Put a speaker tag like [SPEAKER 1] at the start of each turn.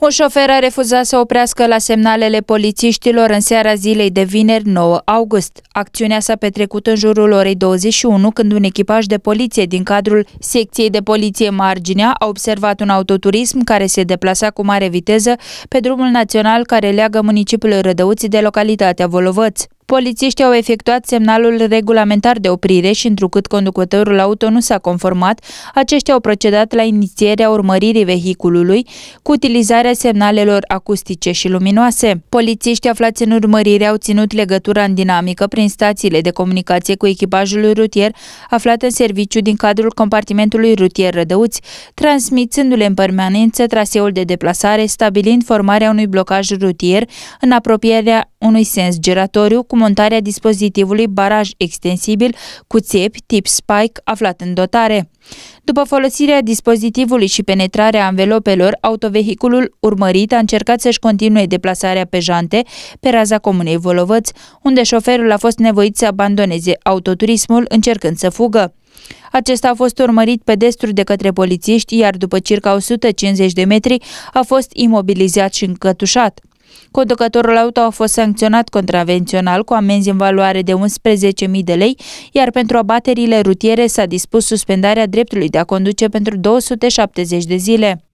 [SPEAKER 1] Un șofer a refuzat să oprească la semnalele polițiștilor în seara zilei de vineri 9 august. Acțiunea s-a petrecut în jurul orei 21 când un echipaj de poliție din cadrul secției de poliție Marginea a observat un autoturism care se deplasa cu mare viteză pe drumul național care leagă municipiul Rădăuții de localitatea Volovăți. Polițiștii au efectuat semnalul regulamentar de oprire și întrucât conducătorul auto nu s-a conformat, aceștia au procedat la inițierea urmăririi vehiculului cu utilizarea semnalelor acustice și luminoase. Polițiștii aflați în urmărire au ținut legătura în dinamică prin stațiile de comunicație cu echipajul rutier aflat în serviciu din cadrul compartimentului rutier Rădăuți, transmițându-le în permanență traseul de deplasare, stabilind formarea unui blocaj rutier în apropierea unui sens giratoriu cu montarea dispozitivului baraj extensibil cu țep tip spike aflat în dotare. După folosirea dispozitivului și penetrarea anvelopelor, autovehiculul urmărit a încercat să-și continue deplasarea pe jante pe raza comunei Volovăț, unde șoferul a fost nevoit să abandoneze autoturismul încercând să fugă. Acesta a fost urmărit pe destru de către polițiști, iar după circa 150 de metri a fost imobilizat și încătușat. Conducătorul auto a fost sancționat contravențional cu amenzi în valoare de 11.000 de lei, iar pentru abaterile rutiere s-a dispus suspendarea dreptului de a conduce pentru 270 de zile.